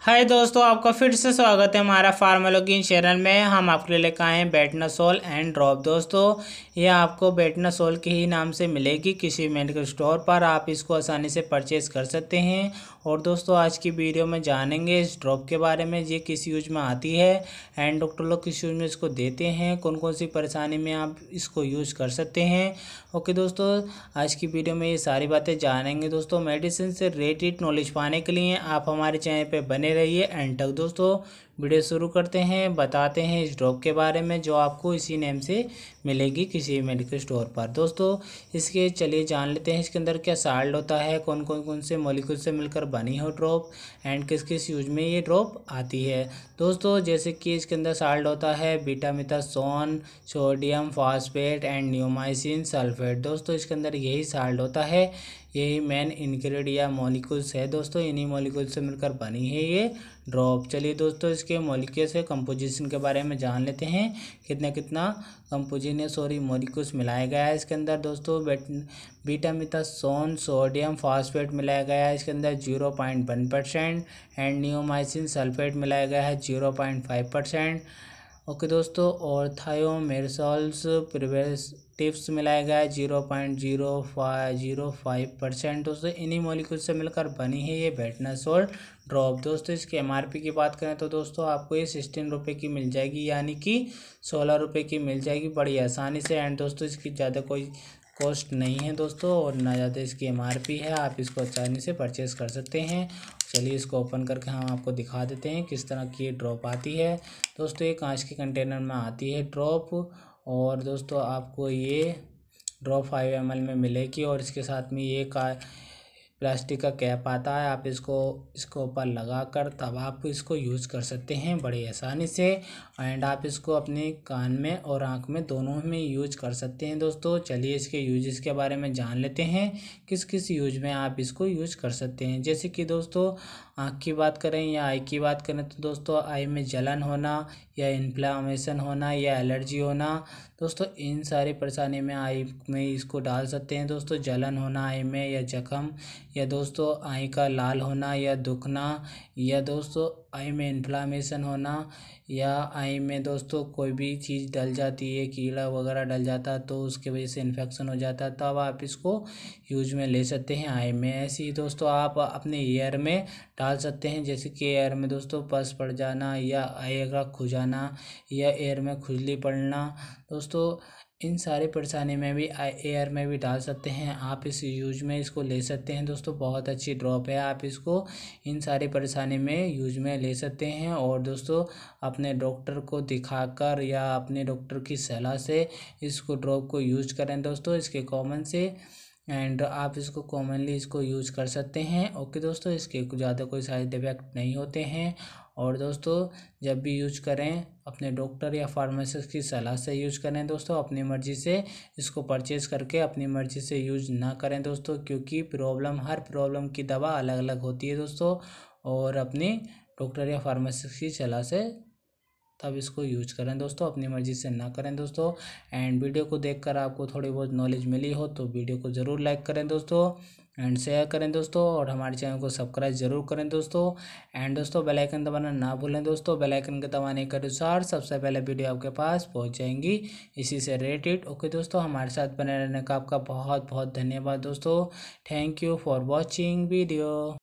हाय दोस्तों आपका फिर से स्वागत है हमारा फार्मालोगिन चैनल में हम आपके लिए लेकर आए हैं बेटनासोल एंड ड्रॉप दोस्तों यह आपको बेटनासोल के ही नाम से मिलेगी किसी मेडिकल स्टोर पर आप इसको आसानी से परचेज़ कर सकते हैं और दोस्तों आज की वीडियो में जानेंगे इस ड्रॉप के बारे में ये किस यूज में आती है एंड डॉक्टर लोग किस यूज में इसको देते हैं कौन कौन सी परेशानी में आप इसको यूज कर सकते हैं ओके दोस्तों आज की वीडियो में ये सारी बातें जानेंगे दोस्तों मेडिसिन से रिलेटेड नॉलेज पाने के लिए आप हमारे चैनल पर बने बने रहिए एंड तक दोस्तों वीडियो शुरू करते हैं बताते हैं इस ड्रॉप के बारे में जो आपको इसी नेम से मिलेगी किसी मेडिकल स्टोर पर दोस्तों इसके चलिए जान लेते हैं इसके अंदर क्या साल्ट होता है कौन कौन कौन से मोलिकल से मिलकर बनी हो ड्रॉप एंड किस किस यूज में ये ड्रॉप आती है दोस्तों जैसे कि इसके अंदर साल्ट होता है बीटा सोन sodium phosphate and neomycin sulphate दोस्तों इसके अंदर यही साल्ट होता है यही मेन इनग्रेड या मॉलिक्यूल्स है दोस्तों इन्हीं मॉलिक्यूल से मिलकर बनी है ये ड्रॉप चलिए दोस्तों इसके इसके मोलिक्यूल्स के कंपोजिशन के बारे में जान लेते हैं कितना कितना कंपोजिनस सॉरी मोलिक्यूल्स मिलाया गया है इसके अंदर दोस्तों बीटा सोन सोडियम फॉस्फेट मिलाया गया है इसके अंदर zero point one percent and neomycin sulphate मिलाया गया है zero point five percent okay दोस्तों और थायोमेरसॉल्स प्रिवेटिव्स मिलाया गया है zero point zero five zero five percent दोस्तों इन्हीं मोलिकुल से मिलकर बनी है ये बेटनस और ड्रॉप दोस्तों इसकी एमआरपी की बात करें तो दोस्तों आपको ये सिक्सटीन रुपये की मिल जाएगी यानी कि सोलह रुपये की मिल जाएगी बड़ी आसानी से एंड दोस्तों इसकी ज़्यादा कोई कॉस्ट नहीं है दोस्तों और ना ज़्यादा इसकी एम है आप इसको आसानी से परचेज़ कर सकते हैं चलिए इसको ओपन करके हम आपको दिखा देते हैं किस तरह की ये ड्रॉप आती है दोस्तों ये कांच के कंटेनर में आती है ड्रॉप और दोस्तों आपको ये ड्रॉप फाइव एम में मिलेगी और इसके साथ में ये का प्लास्टिक का कैप आता है आप इसको इसको ऊपर लगा कर तब आप इसको यूज़ कर सकते हैं बड़ी आसानी से एंड आप इसको अपने कान में और आँख में दोनों में यूज कर सकते हैं दोस्तों चलिए इसके यूजेस के बारे में जान लेते हैं किस किस यूज में आप इसको यूज कर सकते हैं जैसे कि दोस्तों आँख की बात करें या आई की बात करें तो दोस्तों आई में जलन होना या इन्फ्लामेशन होना या एलर्जी होना दोस्तों इन सारी परेशानी में आई में इसको डाल सकते हैं दोस्तों जलन होना आई में या जख्म या दोस्तों आई का लाल होना या दुखना या दोस्तों आई में इन्फ्लामेशन होना या आई में दोस्तों कोई भी चीज़ डल जाती है कीड़ा वगैरह डल जाता है तो उसके वजह से इन्फेक्शन हो जाता है तब आप इसको यूज में ले सकते हैं आई में ऐसे ही दोस्तों आप अपने ईयर में डाल सकते हैं जैसे कि एयर में दोस्तों पस पड़ जाना या आई का खुजाना या एयर में खुजली पड़ना दोस्तों इन सारी परेशानी में भी एयर में भी डाल सकते हैं आप इस यूज में इसको ले सकते हैं दोस्तों बहुत अच्छी ड्रॉप है आप इसको इन सारी परेशानी में यूज में ले सकते हैं और दोस्तों अपने डॉक्टर को दिखाकर या अपने डॉक्टर की सलाह से इसको ड्रॉप को यूज करें दोस्तों इसके कॉमन से एंड आप इसको कॉमनली इसको यूज कर सकते हैं ओके दोस्तों इसके ज़्यादा कोई साइड इफेक्ट नहीं होते हैं और दोस्तों जब भी यूज करें अपने डॉक्टर या फार्मासिस्ट की सलाह से यूज करें दोस्तों अपनी मर्ज़ी से इसको परचेज करके अपनी मर्ज़ी से यूज ना करें दोस्तों क्योंकि प्रॉब्लम हर प्रॉब्लम की दवा अलग अलग होती है दोस्तों और अपनी डॉक्टर या फार्मासिस्ट की सलाह से तब इसको यूज करें दोस्तों अपनी मर्जी से ना करें दोस्तों एंड वीडियो को देखकर आपको थोड़ी बहुत नॉलेज मिली हो तो वीडियो को ज़रूर लाइक करें दोस्तों एंड शेयर करें दोस्तों और हमारे चैनल को सब्सक्राइब जरूर करें दोस्तों एंड दोस्तों बेल आइकन दबाना ना भूलें दोस्तों बेल आइकन के दबाने के अनुसार सबसे पहले वीडियो आपके पास पहुंच जाएंगी इसी से रिलेटेड ओके दोस्तों हमारे साथ बने रहने का आपका बहुत बहुत धन्यवाद दोस्तों thank you for watching video